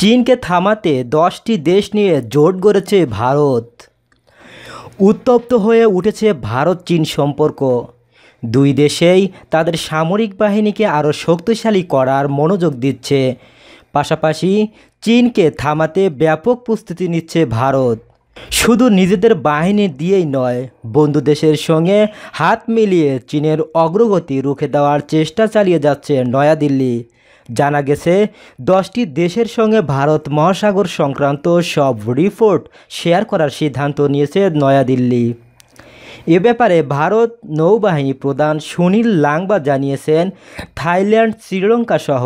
চীনকে থামাতে দশটি দেশ নিয়ে জোট গড়েছে ভারত উত্তপ্ত হয়ে উঠেছে ভারত চীন সম্পর্ক দুই দেশেই তাদের সামরিক বাহিনীকে আরও শক্তিশালী করার মনোযোগ দিচ্ছে পাশাপাশি চীনকে থামাতে ব্যাপক প্রস্তুতি নিচ্ছে ভারত শুধু নিজেদের বাহিনী দিয়েই নয় বন্ধু দেশের সঙ্গে হাত মিলিয়ে চীনের অগ্রগতি রুখে দেওয়ার চেষ্টা চালিয়ে যাচ্ছে নয়াদিল্লি জানা গেছে দশটি দেশের সঙ্গে ভারত মহাসাগর সংক্রান্ত সব রিপোর্ট শেয়ার করার সিদ্ধান্ত নিয়েছে নয়াদিল্লি এ ব্যাপারে ভারত নৌবাহিনী প্রধান সুনীল লাংবা জানিয়েছেন থাইল্যান্ড শ্রীলঙ্কা সহ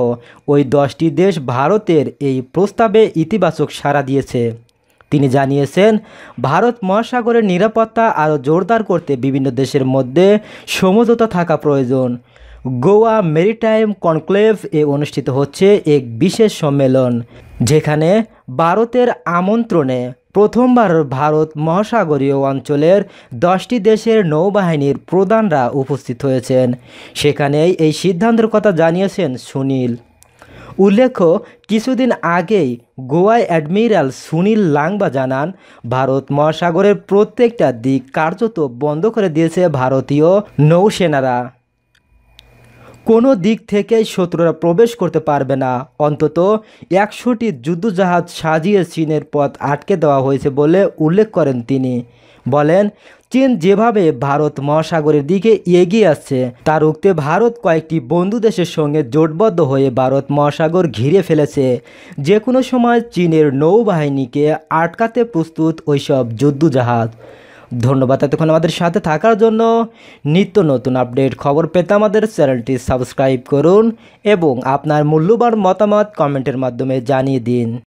ওই দশটি দেশ ভারতের এই প্রস্তাবে ইতিবাচক সাড়া দিয়েছে তিনি জানিয়েছেন ভারত মহাসাগরের নিরাপত্তা আরও জোরদার করতে বিভিন্ন দেশের মধ্যে সমঝোতা থাকা প্রয়োজন গোয়া মেরিটাইম কনক্লেভ এ অনুষ্ঠিত হচ্ছে এক বিশেষ সম্মেলন যেখানে ভারতের আমন্ত্রণে প্রথমবার ভারত মহাসাগরীয় অঞ্চলের দশটি দেশের নৌবাহিনীর প্রধানরা উপস্থিত হয়েছেন সেখানেই এই সিদ্ধান্তের কথা জানিয়েছেন সুনীল উল্লেখ্য কিছুদিন আগেই গোয়ায় অ্যাডমিরাল সুনীল লাংবা জানান ভারত মহাসাগরের প্রত্যেকটা দিক কার্যত বন্ধ করে দিয়েছে ভারতীয় নৌসেনারা কোনো দিক থেকেই শত্রুরা প্রবেশ করতে পারবে না অন্তত একশোটি যুদ্ধজাহাজ সাজিয়ে চীনের পথ আটকে দেওয়া হয়েছে বলে উল্লেখ করেন তিনি বলেন চীন যেভাবে ভারত মহাসাগরের দিকে এগিয়ে আসছে তা রুখতে ভারত কয়েকটি বন্ধু দেশের সঙ্গে জোটবদ্ধ হয়ে ভারত মহাসাগর ঘিরে ফেলেছে যে কোনো সময় চীনের নৌবাহিনীকে আটকাতে প্রস্তুত ওইসব যুদ্ধজাহাজ ধন্যবাদ এতক্ষণ আমাদের সাথে থাকার জন্য নিত্য নতুন আপডেট খবর পেতে আমাদের চ্যানেলটি সাবস্ক্রাইব করুন এবং আপনার মূল্যবান মতামত কমেন্টের মাধ্যমে জানিয়ে দিন